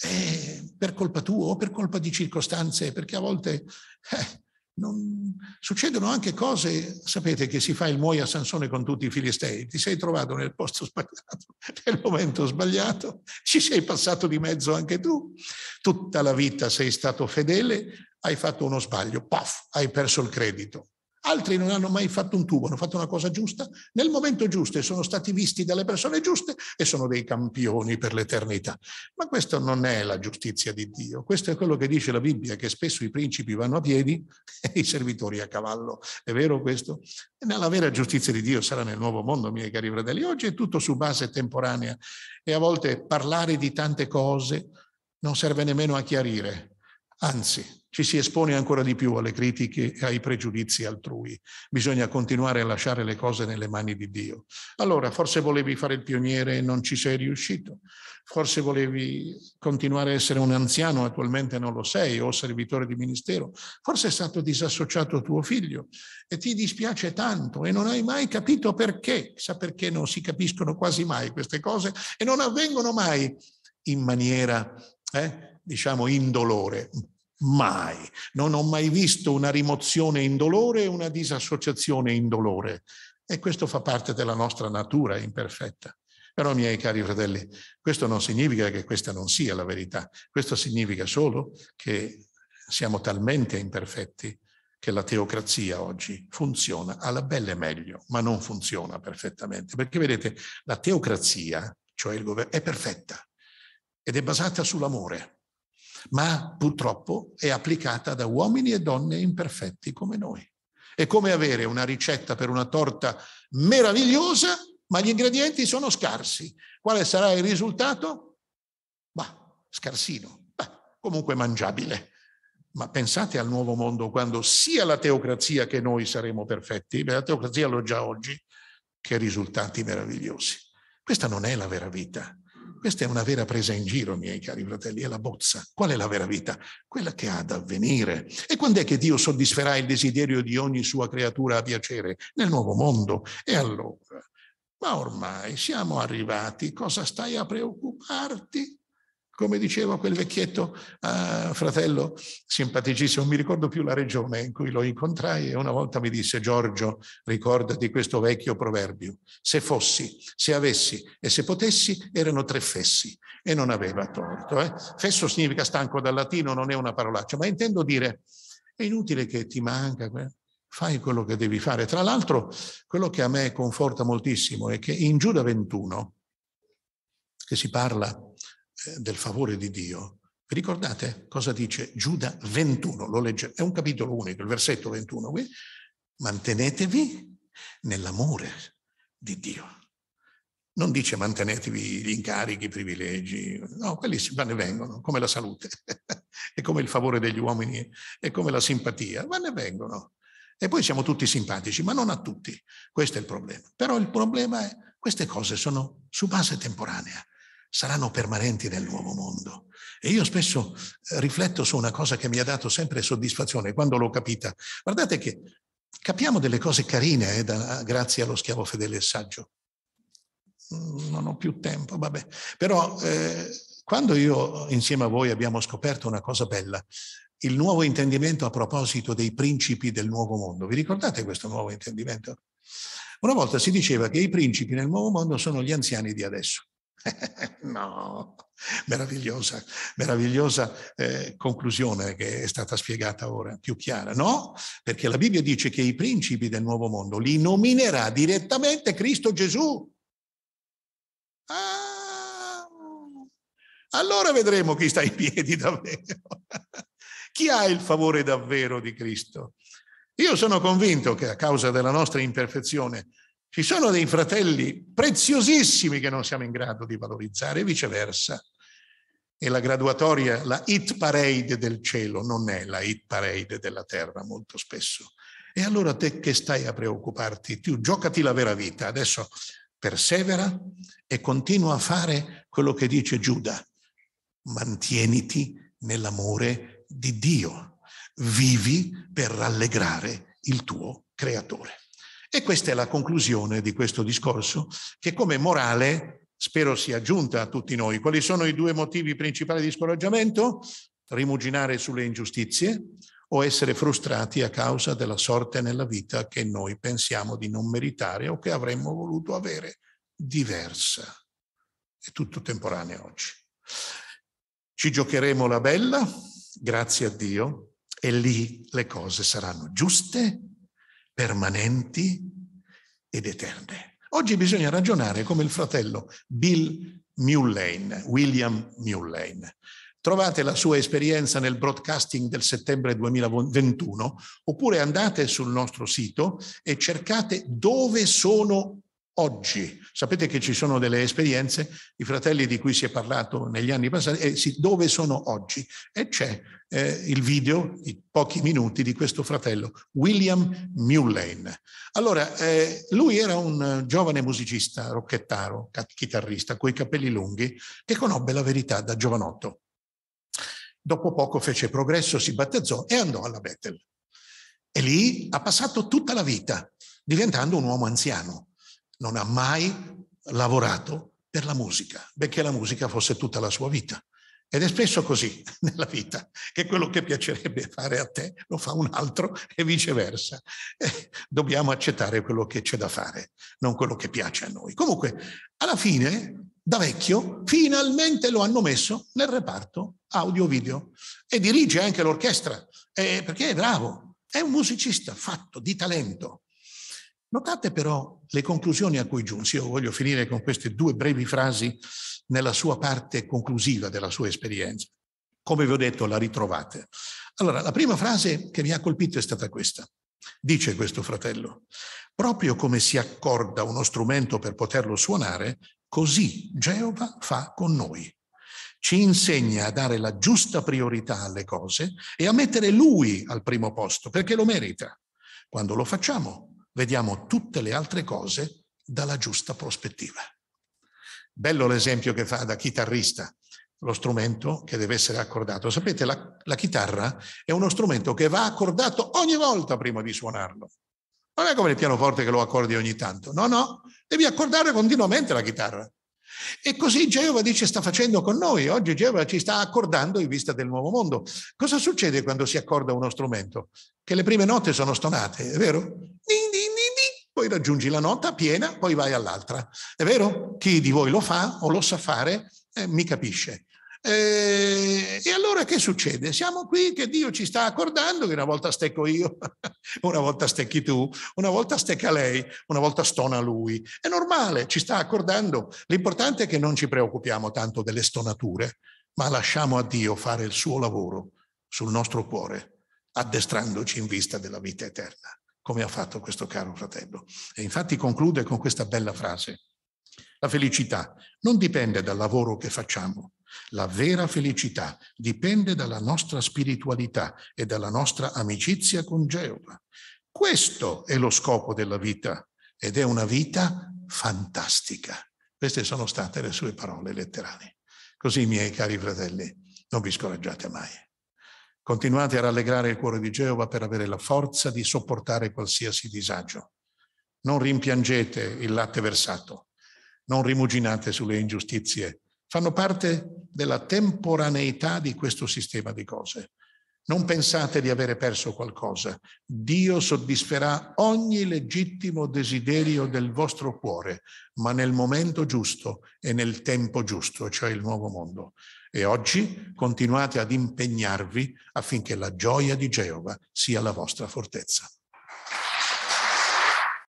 eh, per colpa tua o per colpa di circostanze, perché a volte eh, non... succedono anche cose, sapete che si fa il muoio a Sansone con tutti i filistei, ti sei trovato nel posto sbagliato, nel momento sbagliato, ci sei passato di mezzo anche tu, tutta la vita sei stato fedele, hai fatto uno sbaglio, paf, hai perso il credito altri non hanno mai fatto un tubo, hanno fatto una cosa giusta, nel momento giusto e sono stati visti dalle persone giuste e sono dei campioni per l'eternità. Ma questa non è la giustizia di Dio, questo è quello che dice la Bibbia, che spesso i principi vanno a piedi e i servitori a cavallo. È vero questo? La vera giustizia di Dio sarà nel nuovo mondo, miei cari fratelli. Oggi è tutto su base temporanea e a volte parlare di tante cose non serve nemmeno a chiarire, anzi ci si espone ancora di più alle critiche e ai pregiudizi altrui. Bisogna continuare a lasciare le cose nelle mani di Dio. Allora, forse volevi fare il pioniere e non ci sei riuscito. Forse volevi continuare a essere un anziano, attualmente non lo sei, o servitore di ministero. Forse è stato disassociato tuo figlio e ti dispiace tanto e non hai mai capito perché. Sa perché non si capiscono quasi mai queste cose e non avvengono mai in maniera, eh, diciamo, indolore mai. Non ho mai visto una rimozione in dolore e una disassociazione in dolore. E questo fa parte della nostra natura imperfetta. Però, miei cari fratelli, questo non significa che questa non sia la verità, questo significa solo che siamo talmente imperfetti che la teocrazia oggi funziona alla bella e meglio, ma non funziona perfettamente. Perché vedete, la teocrazia, cioè il governo, è perfetta ed è basata sull'amore ma purtroppo è applicata da uomini e donne imperfetti come noi. È come avere una ricetta per una torta meravigliosa, ma gli ingredienti sono scarsi. Quale sarà il risultato? Bah, scarsino, bah, comunque mangiabile. Ma pensate al nuovo mondo quando sia la teocrazia che noi saremo perfetti, la teocrazia lo già oggi, che risultati meravigliosi. Questa non è la vera vita. Questa è una vera presa in giro, miei cari fratelli, è la bozza. Qual è la vera vita? Quella che ha ad avvenire. E quando è che Dio soddisferà il desiderio di ogni sua creatura a piacere? Nel nuovo mondo. E allora? Ma ormai siamo arrivati, cosa stai a preoccuparti? come diceva quel vecchietto eh, fratello simpaticissimo, non mi ricordo più la regione in cui lo incontrai e una volta mi disse Giorgio, ricordati questo vecchio proverbio, se fossi, se avessi e se potessi erano tre fessi e non aveva torto. Eh? Fesso significa stanco dal latino, non è una parolaccia, ma intendo dire è inutile che ti manca, fai quello che devi fare. Tra l'altro quello che a me conforta moltissimo è che in Giuda 21, che si parla eh, del favore di Dio, vi ricordate cosa dice Giuda 21? Lo legge, è un capitolo unico, il versetto 21 qui. Mantenetevi nell'amore di Dio. Non dice mantenetevi gli incarichi, i privilegi, no, quelli si vanno e vengono, come la salute, e come il favore degli uomini, e come la simpatia, vanno e vengono. E poi siamo tutti simpatici, ma non a tutti. Questo è il problema. Però il problema è che queste cose sono su base temporanea saranno permanenti nel nuovo mondo. E io spesso eh, rifletto su una cosa che mi ha dato sempre soddisfazione quando l'ho capita. Guardate che capiamo delle cose carine eh, da, grazie allo schiavo fedele e saggio. Mm, non ho più tempo, vabbè. Però eh, quando io insieme a voi abbiamo scoperto una cosa bella, il nuovo intendimento a proposito dei principi del nuovo mondo, vi ricordate questo nuovo intendimento? Una volta si diceva che i principi nel nuovo mondo sono gli anziani di adesso. no, meravigliosa, meravigliosa eh, conclusione che è stata spiegata ora, più chiara. No, perché la Bibbia dice che i principi del nuovo mondo li nominerà direttamente Cristo Gesù. Ah, allora vedremo chi sta in piedi davvero. chi ha il favore davvero di Cristo? Io sono convinto che a causa della nostra imperfezione ci sono dei fratelli preziosissimi che non siamo in grado di valorizzare e viceversa. E la graduatoria, la hit parade del cielo, non è la hit parade della terra molto spesso. E allora te che stai a preoccuparti? Tu giocati la vera vita. Adesso persevera e continua a fare quello che dice Giuda. Mantieniti nell'amore di Dio. Vivi per rallegrare il tuo creatore. E questa è la conclusione di questo discorso, che come morale spero sia giunta a tutti noi. Quali sono i due motivi principali di scoraggiamento? Rimuginare sulle ingiustizie o essere frustrati a causa della sorte nella vita che noi pensiamo di non meritare o che avremmo voluto avere diversa. È tutto temporaneo oggi. Ci giocheremo la bella, grazie a Dio, e lì le cose saranno giuste permanenti ed eterne. Oggi bisogna ragionare come il fratello Bill Mullane, William Mullane. Trovate la sua esperienza nel broadcasting del settembre 2021 oppure andate sul nostro sito e cercate dove sono oggi. Sapete che ci sono delle esperienze i fratelli di cui si è parlato negli anni passati, e eh, si, dove sono oggi? E c'è eh, il video, i pochi minuti di questo fratello, William Mulane. Allora, eh, lui era un giovane musicista, rocchettaro, chitarrista, coi capelli lunghi, che conobbe la verità da giovanotto. Dopo poco fece progresso, si battezzò e andò alla Bethel. E lì ha passato tutta la vita, diventando un uomo anziano non ha mai lavorato per la musica, benché la musica fosse tutta la sua vita. Ed è spesso così nella vita, che quello che piacerebbe fare a te lo fa un altro e viceversa. Eh, dobbiamo accettare quello che c'è da fare, non quello che piace a noi. Comunque, alla fine, da vecchio, finalmente lo hanno messo nel reparto audio-video e dirige anche l'orchestra, eh, perché è bravo, è un musicista fatto di talento. Notate però le conclusioni a cui giunsi. Io voglio finire con queste due brevi frasi nella sua parte conclusiva della sua esperienza. Come vi ho detto, la ritrovate. Allora, la prima frase che mi ha colpito è stata questa. Dice questo fratello, proprio come si accorda uno strumento per poterlo suonare, così Geova fa con noi. Ci insegna a dare la giusta priorità alle cose e a mettere lui al primo posto, perché lo merita. Quando lo facciamo, vediamo tutte le altre cose dalla giusta prospettiva. Bello l'esempio che fa da chitarrista, lo strumento che deve essere accordato. Sapete, la, la chitarra è uno strumento che va accordato ogni volta prima di suonarlo. Non è come il pianoforte che lo accordi ogni tanto. No, no, devi accordare continuamente la chitarra. E così Geova dice sta facendo con noi, oggi Geova ci sta accordando in vista del nuovo mondo. Cosa succede quando si accorda uno strumento? Che le prime note sono stonate, è vero? Ding! poi raggiungi la nota piena, poi vai all'altra. È vero? Chi di voi lo fa o lo sa fare eh, mi capisce. Eh, e allora che succede? Siamo qui che Dio ci sta accordando che una volta stecco io, una volta stecchi tu, una volta stecca lei, una volta stona lui. È normale, ci sta accordando. L'importante è che non ci preoccupiamo tanto delle stonature, ma lasciamo a Dio fare il suo lavoro sul nostro cuore, addestrandoci in vista della vita eterna come ha fatto questo caro fratello. E infatti conclude con questa bella frase. La felicità non dipende dal lavoro che facciamo, la vera felicità dipende dalla nostra spiritualità e dalla nostra amicizia con Geova. Questo è lo scopo della vita ed è una vita fantastica. Queste sono state le sue parole letterali. Così, miei cari fratelli, non vi scoraggiate mai. Continuate a rallegrare il cuore di Geova per avere la forza di sopportare qualsiasi disagio. Non rimpiangete il latte versato, non rimuginate sulle ingiustizie. Fanno parte della temporaneità di questo sistema di cose. Non pensate di avere perso qualcosa. Dio soddisferà ogni legittimo desiderio del vostro cuore, ma nel momento giusto e nel tempo giusto, cioè il nuovo mondo. E oggi continuate ad impegnarvi affinché la gioia di Geova sia la vostra fortezza.